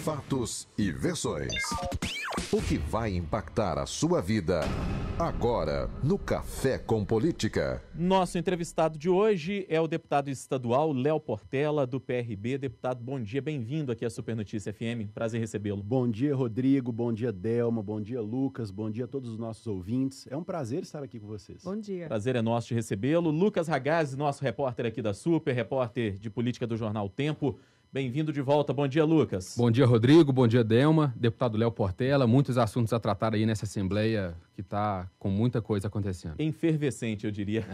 fatos e versões. O que vai impactar a sua vida agora no Café com Política. Nosso entrevistado de hoje é o deputado estadual Léo Portela do PRB. Deputado, bom dia, bem-vindo aqui à Super Notícia FM. Prazer recebê-lo. Bom dia, Rodrigo. Bom dia, Delma. Bom dia, Lucas. Bom dia a todos os nossos ouvintes. É um prazer estar aqui com vocês. Bom dia. Prazer é nosso de recebê-lo. Lucas Ragazzi, nosso repórter aqui da Super, repórter de política do jornal Tempo. Bem-vindo de volta. Bom dia, Lucas. Bom dia, Rodrigo. Bom dia, Delma. Deputado Léo Portela. Muitos assuntos a tratar aí nessa Assembleia que está com muita coisa acontecendo. Enfervescente, eu diria.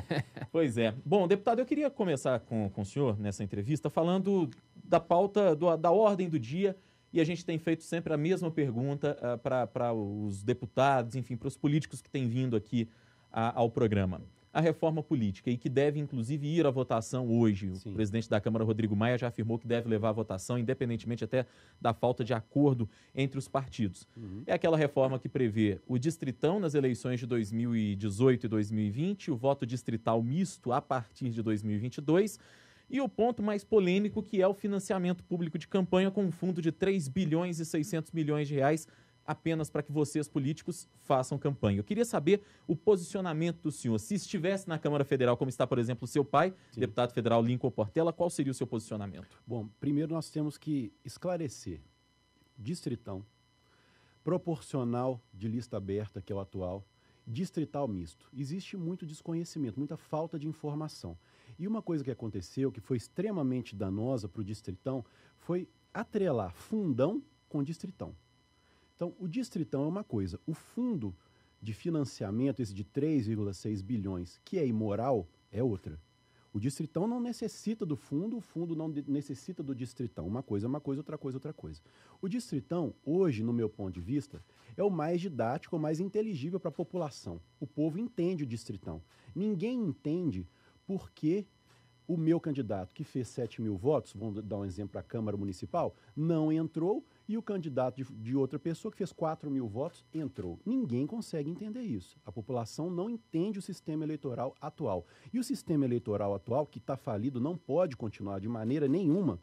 pois é. Bom, deputado, eu queria começar com, com o senhor nessa entrevista falando da pauta, do, da ordem do dia. E a gente tem feito sempre a mesma pergunta uh, ah, para os deputados, enfim, para os políticos que têm vindo aqui ah, ao programa a reforma política e que deve, inclusive, ir à votação hoje. Sim. O presidente da Câmara, Rodrigo Maia, já afirmou que deve levar à votação, independentemente até da falta de acordo entre os partidos. Uhum. É aquela reforma que prevê o distritão nas eleições de 2018 e 2020, o voto distrital misto a partir de 2022. E o ponto mais polêmico, que é o financiamento público de campanha com um fundo de 3 bilhões e 600 milhões de reais apenas para que vocês, políticos, façam campanha. Eu queria saber o posicionamento do senhor. Se estivesse na Câmara Federal, como está, por exemplo, o seu pai, Sim. deputado federal Lincoln Portela, qual seria o seu posicionamento? Bom, primeiro nós temos que esclarecer: distritão, proporcional de lista aberta, que é o atual, distrital misto. Existe muito desconhecimento, muita falta de informação. E uma coisa que aconteceu, que foi extremamente danosa para o distritão, foi atrelar fundão com distritão. Então, o distritão é uma coisa. O fundo de financiamento, esse de 3,6 bilhões, que é imoral, é outra. O distritão não necessita do fundo, o fundo não necessita do distritão. Uma coisa é uma coisa, outra coisa é outra coisa. O distritão, hoje, no meu ponto de vista, é o mais didático, o mais inteligível para a população. O povo entende o distritão. Ninguém entende por que o meu candidato, que fez 7 mil votos, vamos dar um exemplo para a Câmara Municipal, não entrou e o candidato de, de, outra pessoa que fez 4 mil votos entrou. Ninguém consegue entender isso. A população não entende o sistema eleitoral atual. E o sistema eleitoral atual, que está falido, não pode continuar de maneira nenhuma.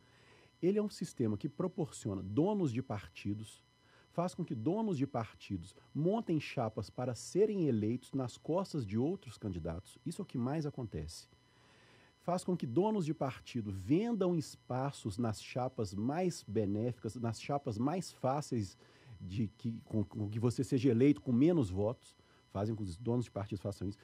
Ele é um sistema que proporciona donos de partidos, faz com que donos de partidos montem chapas para serem eleitos nas costas de outros candidatos. Isso é o que mais acontece faz com que donos de partido vendam espaços nas chapas mais benéficas, nas chapas mais fáceis de que, com, com que você seja eleito com menos votos, fazem com que os donos de partidos façam isso.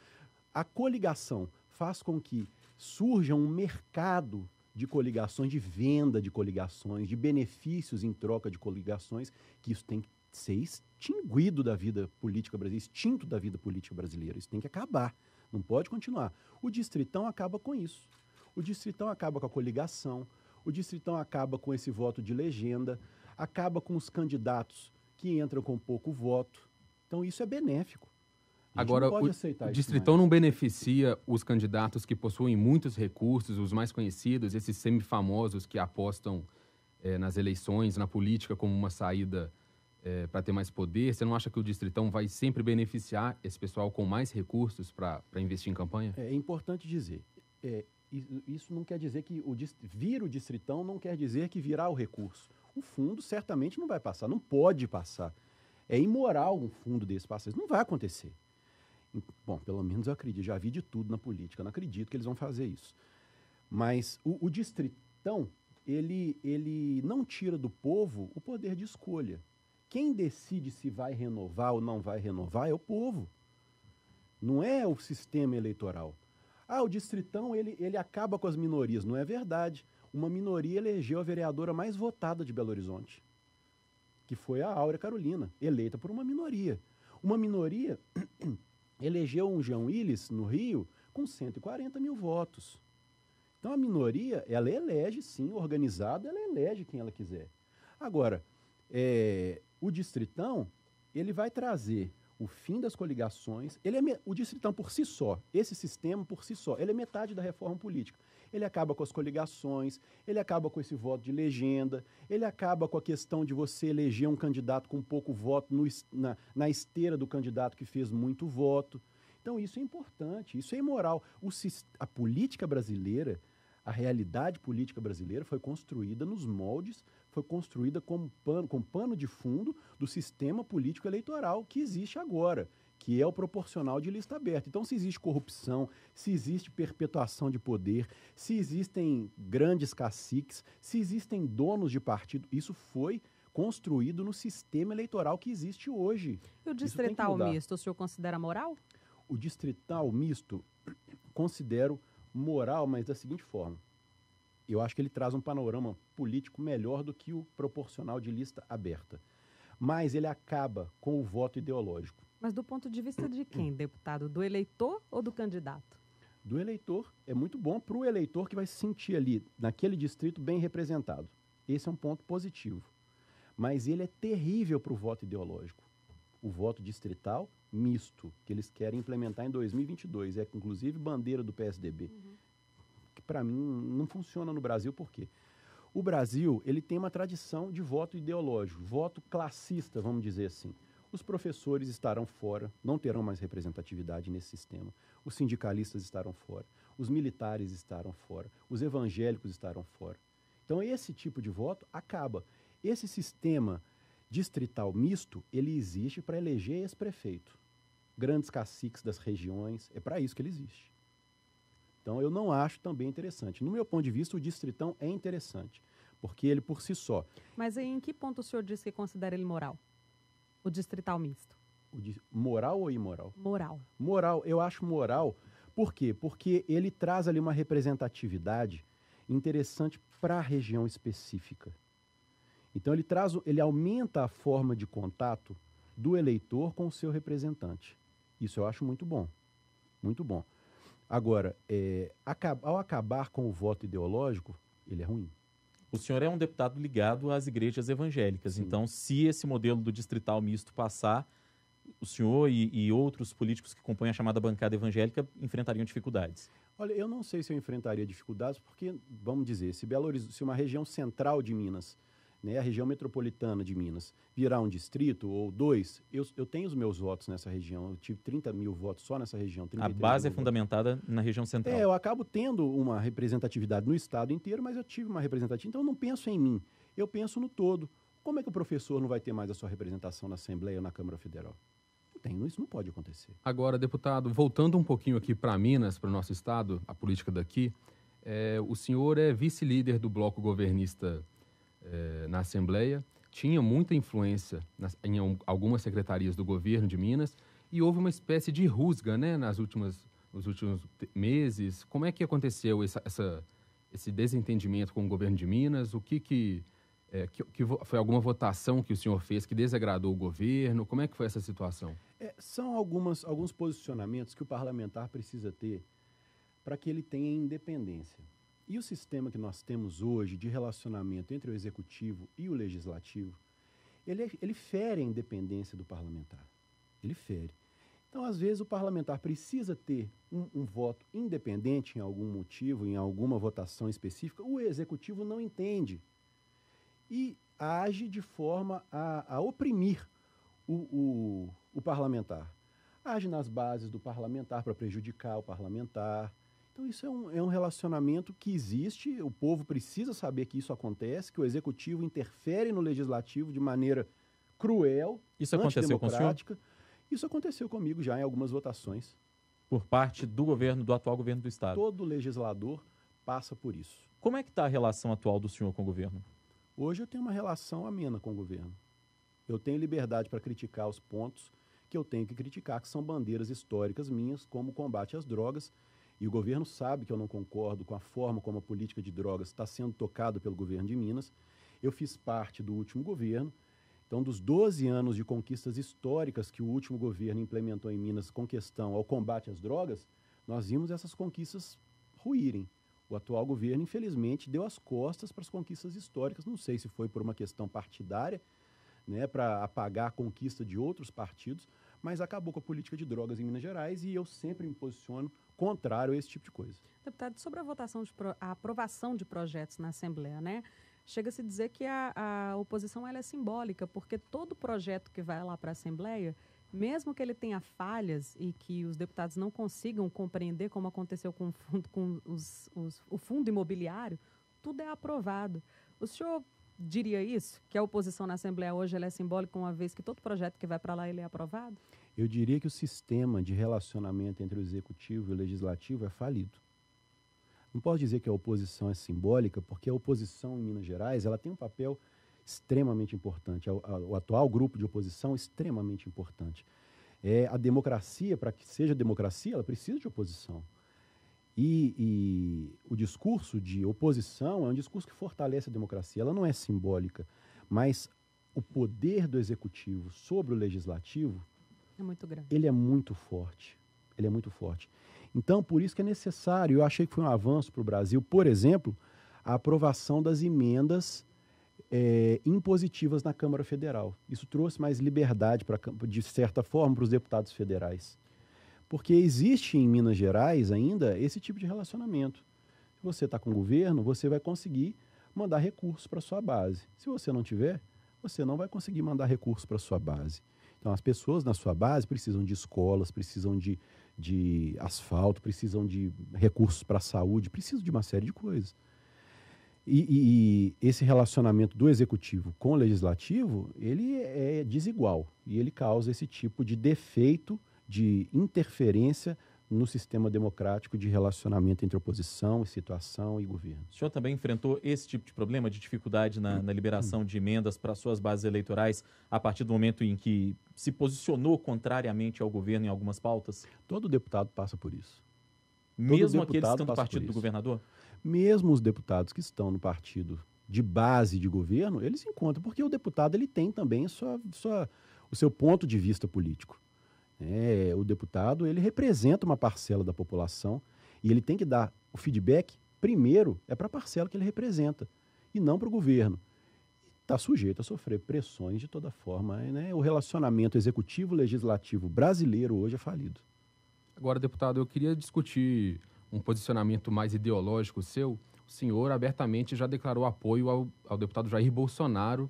A coligação faz com que surja um mercado de coligações, de venda de coligações, de benefícios em troca de coligações, que isso tem que ser extinguido da vida política brasileira, extinto da vida política brasileira. Isso tem que acabar. Não pode continuar. O distritão acaba com isso. O distritão acaba com a coligação, o distritão acaba com esse voto de legenda, acaba com os candidatos que entram com pouco voto. Então isso é benéfico. Agora, o Distritão não beneficia os candidatos que possuem muitos recursos, os mais conhecidos, esses semifamosos que apostam é, nas eleições, na política, como uma saída é, para ter mais poder? Você não acha que o Distritão vai sempre beneficiar esse pessoal com mais recursos para investir em campanha? É importante dizer. É, isso não quer dizer que o vir o Distritão não quer dizer que virá o recurso. O fundo certamente não vai passar, não pode passar. É imoral um fundo desse passar. Isso não vai acontecer. Bom, pelo menos eu acredito, já vi de tudo na política, não acredito que eles vão fazer isso. Mas o, o distritão, ele, ele não tira do povo o poder de escolha quem decide se vai renovar ou não vai renovar é o povo. Não é o sistema eleitoral. Ah, o distritão ele, ele acaba com as minorias. Não é verdade. Uma minoria elegeu a vereadora mais votada de Belo Horizonte, que foi a Áurea Carolina, eleita por uma minoria. Uma minoria elegeu um João Willis, no Rio, com 140 mil votos. Então a minoria, ela elege, sim, organizada, ela elege quem ela quiser. Agora, é, o distritão ele vai trazer o fim das coligações. Ele é o distritão por si só, esse sistema por si só, ele é metade da reforma política. Ele acaba com as coligações, ele acaba com esse voto de legenda, ele acaba com a questão de você eleger um candidato com pouco voto no, na, na esteira do candidato que fez muito voto. Então isso é importante, isso é imoral. O, a política brasileira, a realidade política brasileira foi construída nos moldes foi construída como pano, com pano de fundo do sistema político eleitoral que existe agora, que é o proporcional de lista aberta. Então, se existe corrupção, se existe perpetuação de poder, se existem grandes caciques, se existem donos de partido, isso foi construído no sistema eleitoral que existe hoje. E o distrital misto, o senhor considera moral? O distrital misto considero moral, mas da seguinte forma. Eu acho que ele traz um panorama político melhor do que o proporcional de lista aberta. Mas ele acaba com o voto ideológico. Mas do ponto de vista de quem, deputado? Do eleitor ou do candidato? Do eleitor. É muito bom para o eleitor que vai se sentir ali, naquele distrito, bem representado. Esse é um ponto positivo. Mas ele é terrível para o voto ideológico. O voto distrital misto, que eles querem implementar em 2022. É, inclusive, bandeira do PSDB. Uhum. Que, para mim, não funciona no Brasil, por quê? Porque o Brasil ele tem uma tradição de voto ideológico, voto classista, vamos dizer assim. Os professores estarão fora, não terão mais representatividade nesse sistema. Os sindicalistas estarão fora, os militares estarão fora, os evangélicos estarão fora. Então esse tipo de voto acaba. Esse sistema distrital misto, ele existe para eleger esse prefeito. Grandes caciques das regiões, é para isso que ele existe. Então, eu não acho também interessante. No meu ponto de vista, o distritão é interessante, porque ele por si só. Mas em que ponto o senhor diz que considera ele moral? O distrital misto? O di... Moral ou imoral? Moral. Moral, eu acho moral. Por quê? Porque ele traz ali uma representatividade interessante para a região específica. Então ele traz, ele aumenta a forma de contato do eleitor com o seu representante. Isso eu acho muito bom. Muito bom. Agora, é, ao acabar com o voto ideológico, ele é ruim. O senhor é um deputado ligado às igrejas evangélicas, Sim. então, se esse modelo do distrital misto passar, o senhor e, e, outros políticos que compõem a chamada bancada evangélica enfrentariam dificuldades? Olha, eu não sei se eu enfrentaria dificuldades, porque, vamos dizer, se, Belo Horizonte, se uma região central de Minas né, a região metropolitana de Minas virar um distrito ou dois, eu, eu tenho os meus votos nessa região. Eu tive 30 mil votos só nessa região. A base é votos. fundamentada na região central. É, eu acabo tendo uma representatividade no estado inteiro, mas eu tive uma representatividade. Então eu não penso em mim, eu penso no todo. Como é que o professor não vai ter mais a sua representação na Assembleia ou na Câmara Federal? Não isso não pode acontecer. Agora, deputado, voltando um pouquinho aqui para Minas, para o nosso estado, a política daqui, é, o senhor é vice-líder do bloco governista eh, na Assembleia, tinha muita influência nas, em algumas secretarias do governo de Minas e houve uma espécie de rusga né, nas últimas, nos últimos meses. Como é que aconteceu essa, essa esse desentendimento com o governo de Minas? O que que, eh, que, que, foi alguma votação que o senhor fez que desagradou o governo? Como é que foi essa situação? É, são algumas, alguns posicionamentos que o parlamentar precisa ter para que ele tenha independência. E o sistema que nós temos hoje de relacionamento entre o executivo e o legislativo, ele, é, ele fere a independência do parlamentar. Ele fere. Então, às vezes, o parlamentar precisa ter um, um, voto independente em algum motivo, em alguma votação específica, o executivo não entende. E age de forma a, a oprimir o, o, o parlamentar. Age nas bases do parlamentar para prejudicar o parlamentar, então, isso é um, é um relacionamento que existe, o povo precisa saber que isso acontece, que o executivo interfere no legislativo de maneira cruel, isso aconteceu com o senhor? Isso aconteceu comigo já em algumas votações. Por parte do governo, do atual governo do Estado? Todo legislador passa por isso. Como é que está a relação atual do senhor com o governo? Hoje eu tenho uma relação amena com o governo. Eu tenho liberdade para criticar os pontos que eu tenho que criticar, que são bandeiras históricas minhas, como o combate às drogas e o governo sabe que eu não concordo com a forma como a política de drogas está sendo tocada pelo governo de Minas. Eu fiz parte do último governo. Então, dos 12 anos de conquistas históricas que o último governo implementou em Minas com questão ao combate às drogas, nós vimos essas conquistas ruírem. O atual governo, infelizmente, deu as costas para as conquistas históricas. Não sei se foi por uma questão partidária, né, para apagar a conquista de outros partidos, mas acabou com a política de drogas em Minas Gerais e eu sempre me posiciono contrário a esse tipo de coisa. Deputado, sobre a votação de pro... a aprovação de projetos na Assembleia, né? Chega-se a dizer que a, a oposição é simbólica, porque todo projeto que vai lá para a Assembleia mesmo que ele tenha falhas e que os deputados não consigam compreender como aconteceu com, o fundo, com os, os, o fundo imobiliário, tudo é aprovado. O senhor diria isso? Que a oposição na Assembleia hoje é simbólica, uma vez que todo projeto que vai para lá ele é aprovado? Eu diria que o sistema de relacionamento entre o executivo e o legislativo é falido. Não posso dizer que a oposição é simbólica, porque a oposição em Minas Gerais ela tem um papel extremamente importante. O atual grupo de oposição é extremamente importante. É, a democracia, para que seja democracia, ela precisa de oposição. E, e, o discurso de oposição é um discurso que fortalece a democracia. Ela não é simbólica, mas o poder do executivo sobre o legislativo é muito grande. Ele é muito forte. Ele é muito forte. Então, por isso que é necessário. Eu achei que foi um avanço para o Brasil, por exemplo, a aprovação das emendas é, impositivas na Câmara Federal. Isso trouxe mais liberdade, pra, de certa forma, para os deputados federais. Porque existe em Minas Gerais ainda esse tipo de relacionamento. Se você está com o governo, você vai conseguir mandar recursos para sua base. Se você não tiver, você não vai conseguir mandar recursos para sua base. Então, as pessoas na sua base precisam de escolas, precisam de, de asfalto, precisam de recursos para a saúde, precisam de uma série de coisas. E, e, e, esse relacionamento do executivo com o legislativo, ele é desigual e ele causa esse tipo de defeito de interferência no sistema democrático de relacionamento entre oposição, situação e governo. O senhor também enfrentou esse tipo de problema, de dificuldade na, na liberação de emendas para suas bases eleitorais, a partir do momento em que se posicionou contrariamente ao governo em algumas pautas? Todo deputado passa por isso. Mesmo aqueles que estão no partido do governador? Mesmo os deputados que estão no partido de base de governo, eles encontram, porque o deputado ele tem também sua, sua, o seu ponto de vista político. É, o deputado ele representa uma parcela da população e ele tem que dar o feedback primeiro é para a parcela que ele representa e não para o governo. Está sujeito a sofrer pressões de toda forma. Né? O relacionamento executivo-legislativo brasileiro hoje é falido. Agora, deputado, eu queria discutir um posicionamento mais ideológico seu. O senhor abertamente já declarou apoio ao, ao deputado Jair Bolsonaro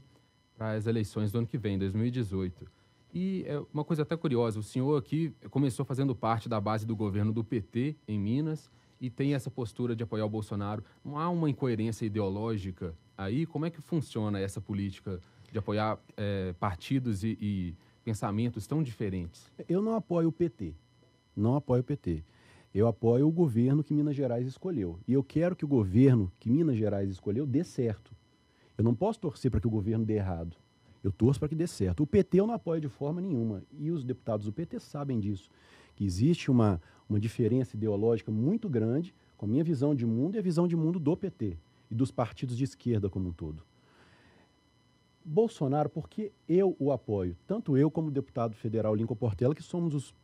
para as eleições do ano que vem, 2018. E é uma coisa até curiosa, o senhor aqui começou fazendo parte da base do governo do PT em Minas e tem essa postura de apoiar o Bolsonaro. Não há uma incoerência ideológica aí? Como é que funciona essa política de apoiar é, partidos e, e pensamentos tão diferentes? Eu não apoio o PT. Não apoio o PT. Eu apoio o governo que Minas Gerais escolheu. E eu quero que o governo que Minas Gerais escolheu dê certo. Eu não posso torcer para que o governo dê errado. Eu torço para que dê certo. O PT eu não apoio de forma nenhuma. E os deputados do PT sabem disso. Que existe uma, uma diferença ideológica muito grande com a minha visão de mundo e a visão de mundo do PT e dos partidos de esquerda como um todo. Bolsonaro, porque eu o apoio, tanto eu como o deputado federal Lincoln Portela, que somos os,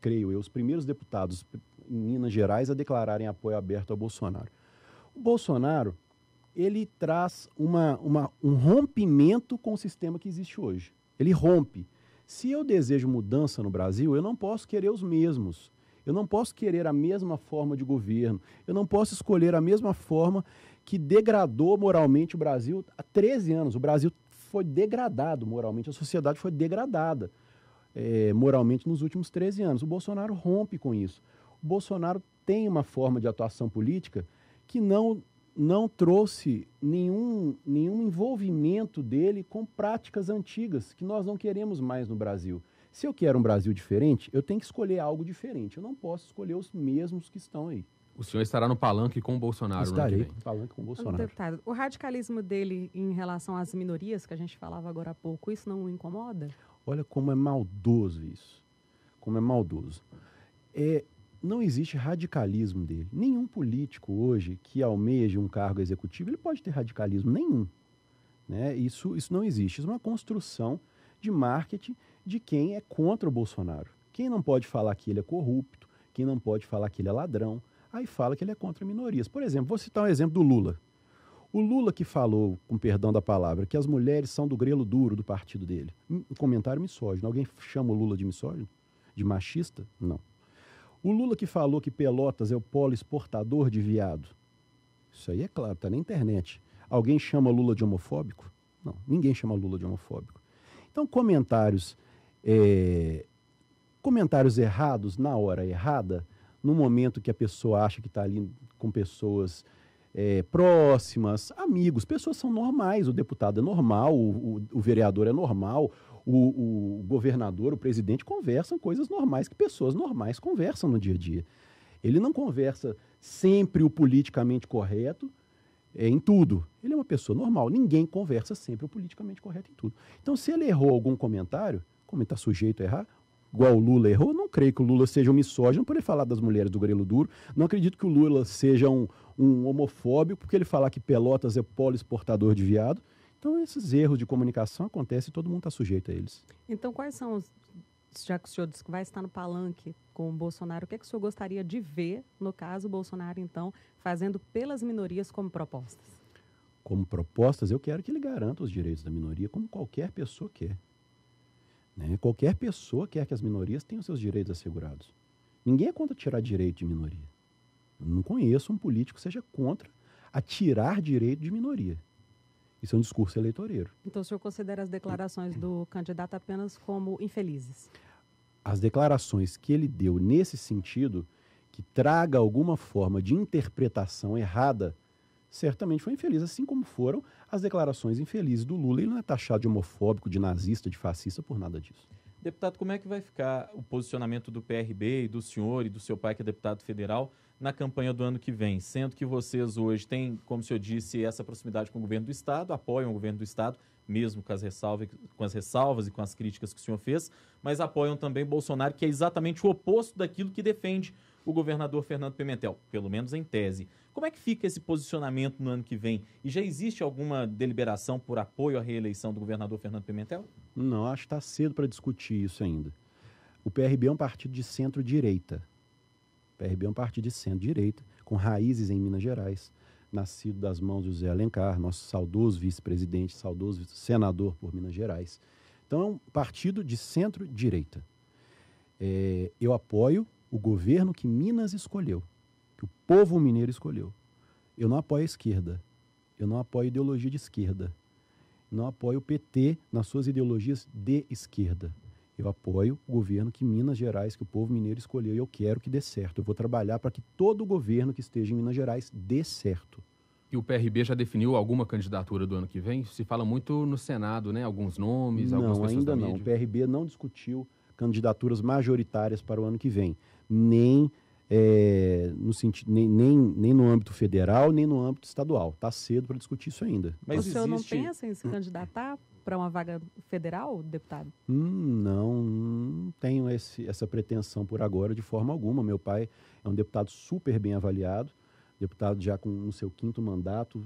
creio eu, os primeiros deputados em Minas Gerais a declararem apoio aberto a Bolsonaro. O Bolsonaro, ele traz uma, uma, um rompimento com o sistema que existe hoje. Ele rompe. Se eu desejo mudança no Brasil, eu não posso querer os mesmos. Eu não posso querer a mesma forma de governo. Eu não posso escolher a mesma forma que degradou moralmente o Brasil há 13 anos. O Brasil foi degradado moralmente, a sociedade foi degradada é, moralmente nos últimos 13 anos. O Bolsonaro rompe com isso. O Bolsonaro tem uma forma de atuação política que não não trouxe nenhum, nenhum envolvimento dele com práticas antigas que nós não queremos mais no Brasil. Se eu quero um Brasil diferente, eu tenho que escolher algo diferente. Eu não posso escolher os mesmos que estão aí. O senhor estará no palanque com o Bolsonaro. Estarei no palanque com o Bolsonaro. Deputado, o radicalismo dele em relação às minorias, que a gente falava agora há pouco, isso não o incomoda? Olha como é maldoso isso. Como é maldoso. É, não existe radicalismo dele. Nenhum político hoje que almeja um cargo executivo, ele pode ter radicalismo nenhum. Né? Isso, isso não existe. Isso é uma construção de marketing de quem é contra o Bolsonaro. Quem não pode falar que ele é corrupto, quem não pode falar que ele é ladrão, aí fala que ele é contra minorias. Por exemplo, vou citar um exemplo do Lula. O Lula que falou, com perdão da palavra, que as mulheres são do grelo duro do partido dele. Um comentário misógino. Alguém chama o Lula de misógino? De machista? Não. O Lula que falou que Pelotas é o polo exportador de viado. Isso aí é claro, está na internet. Alguém chama Lula de homofóbico? Não, ninguém chama Lula de homofóbico. Então, comentários, é, comentários errados na hora errada, no momento que a pessoa acha que está ali com pessoas é, próximas, amigos, pessoas são normais, o deputado é normal, o, o, o vereador é normal, o, o governador, o presidente conversam coisas normais que pessoas normais conversam no dia a dia. Ele não conversa sempre o politicamente correto é, em tudo. Ele é uma pessoa normal. Ninguém conversa sempre o politicamente correto em tudo. Então, se ele errou algum comentário, como ele está sujeito a errar, igual o Lula errou, não creio que o Lula seja um misógino por ele falar das mulheres do grelo duro. Não acredito que o Lula seja um, um homofóbico porque ele falar que Pelotas é polo exportador de viado. Então, esses erros de comunicação acontecem e todo mundo está sujeito a eles. Então, quais são os. Já que o senhor disse que vai estar no palanque com o Bolsonaro, o que, é que o senhor gostaria de ver, no caso, o Bolsonaro, então, fazendo pelas minorias como propostas? Como propostas, eu quero que ele garanta os direitos da minoria, como qualquer pessoa quer. Né? Qualquer pessoa quer que as minorias tenham seus direitos assegurados. Ninguém é contra tirar direito de minoria. Eu não conheço um político que seja contra a tirar direito de minoria. Isso é um discurso eleitoreiro. Então o senhor considera as declarações do candidato apenas como infelizes? As declarações que ele deu nesse sentido, que traga alguma forma de interpretação errada, certamente foi infeliz, assim como foram as declarações infelizes do Lula. Ele não é taxado de homofóbico, de nazista, de fascista, por nada disso. Deputado, como é que vai ficar o posicionamento do PRB e do senhor e do seu pai, que é deputado federal, na campanha do ano que vem, sendo que vocês hoje têm, como o senhor disse, essa proximidade com o governo do Estado, apoiam o governo do Estado, mesmo com as, ressalvas, com as ressalvas e com as críticas que o senhor fez, mas apoiam também Bolsonaro, que é exatamente o oposto daquilo que defende o governador Fernando Pimentel, pelo menos em tese. Como é que fica esse posicionamento no ano que vem? E já existe alguma deliberação por apoio à reeleição do governador Fernando Pimentel? Não, acho que está cedo para discutir isso ainda. O PRB é um partido de centro-direita. PRB é um partido de centro-direita, com raízes em Minas Gerais, nascido das mãos de José Alencar, nosso saudoso vice-presidente, saudoso senador por Minas Gerais. Então é um partido de centro-direita. É, eu apoio o governo que Minas escolheu, que o povo mineiro escolheu. Eu não apoio a esquerda. Eu não apoio a ideologia de esquerda. Não apoio o PT nas suas ideologias de esquerda. Eu apoio o governo que Minas Gerais, que o povo mineiro escolheu, e eu quero que dê certo. Eu vou trabalhar para que todo governo que esteja em Minas Gerais dê certo. E o PRB já definiu alguma candidatura do ano que vem? Se fala muito no Senado, né? Alguns nomes, não, algumas pessoas ainda não. O PRB não discutiu candidaturas majoritárias para o ano que vem, nem é, no sentido, nem, nem, nem no âmbito federal, nem no âmbito estadual. Está cedo para discutir isso ainda. Mas o senhor não pensa em se candidatar para uma vaga federal, deputado? Hum, não, não tenho esse, essa pretensão por agora de forma alguma. Meu pai é um deputado super bem avaliado, deputado já com o seu quinto mandato,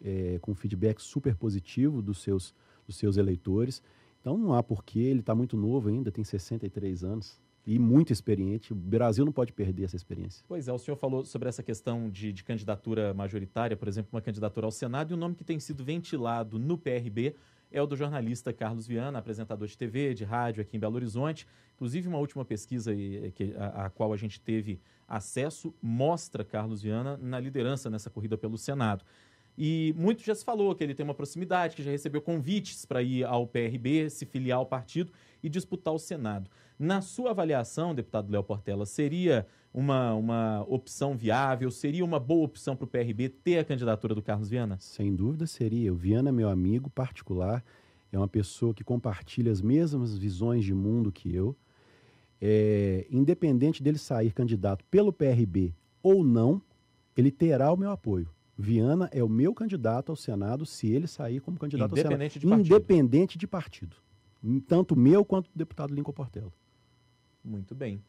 é, com feedback super positivo dos seus, dos seus eleitores. Então não há porquê, ele está muito novo ainda, tem 63 anos e muito experiente. O Brasil não pode perder essa experiência. Pois é, o senhor falou sobre essa questão de, de candidatura majoritária, por exemplo, uma candidatura ao Senado, e o um nome que tem sido ventilado no PRB é o do jornalista Carlos Viana, apresentador de TV, de rádio aqui em Belo Horizonte. Inclusive, uma última pesquisa eh, que, a, a, qual a gente teve acesso mostra Carlos Viana na liderança nessa corrida pelo Senado. E muito já se falou que ele tem uma proximidade, que já recebeu convites para ir ao PRB, se filiar ao partido e disputar o Senado. Na sua avaliação, deputado Léo Portela, seria uma, uma opção viável? Seria uma boa opção para o PRB ter a candidatura do Carlos Viana? Sem dúvida seria. O Viana é meu amigo particular, é uma pessoa que compartilha as mesmas visões de mundo que eu. É, independente dele sair candidato pelo PRB ou não, ele terá o meu apoio. Viana é o meu candidato ao Senado se ele sair como candidato ao Senado. De independente de partido. Tanto meu quanto do deputado Lincoln Portela. Muito bem.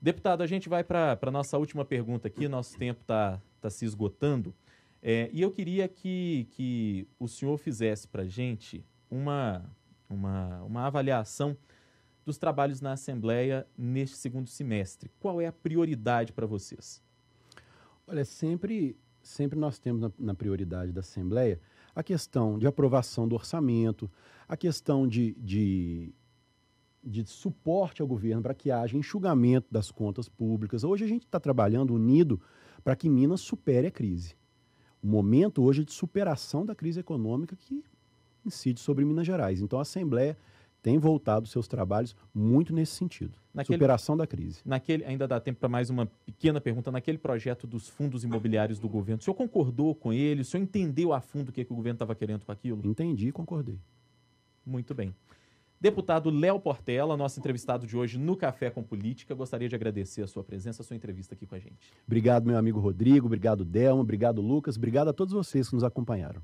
Deputado, a gente vai para a nossa última pergunta aqui, nosso tempo está tá se esgotando. É, e eu queria que, que o senhor fizesse para a gente uma, uma, uma avaliação dos trabalhos na Assembleia neste segundo semestre. Qual é a prioridade para vocês? Olha, sempre, sempre nós temos na, na prioridade da Assembleia a questão de aprovação do orçamento, a questão de, de de suporte ao governo para que haja enxugamento das contas públicas. Hoje a gente está trabalhando unido para que Minas supere a crise. O momento hoje é de superação da crise econômica que incide sobre Minas Gerais. Então a Assembleia tem voltado seus trabalhos muito nesse sentido. Naquele, superação da crise. Naquele, ainda dá tempo para mais uma pequena pergunta. Naquele projeto dos fundos imobiliários do governo, o senhor concordou com ele? O senhor entendeu a fundo o que, que o governo estava querendo com aquilo? Entendi e concordei. Muito bem. Deputado Léo Portela, nosso entrevistado de hoje no Café com Política, gostaria de agradecer a sua presença, a sua entrevista aqui com a gente. Obrigado, meu amigo Rodrigo, obrigado, Delma, obrigado, Lucas, obrigado a todos vocês que nos acompanharam.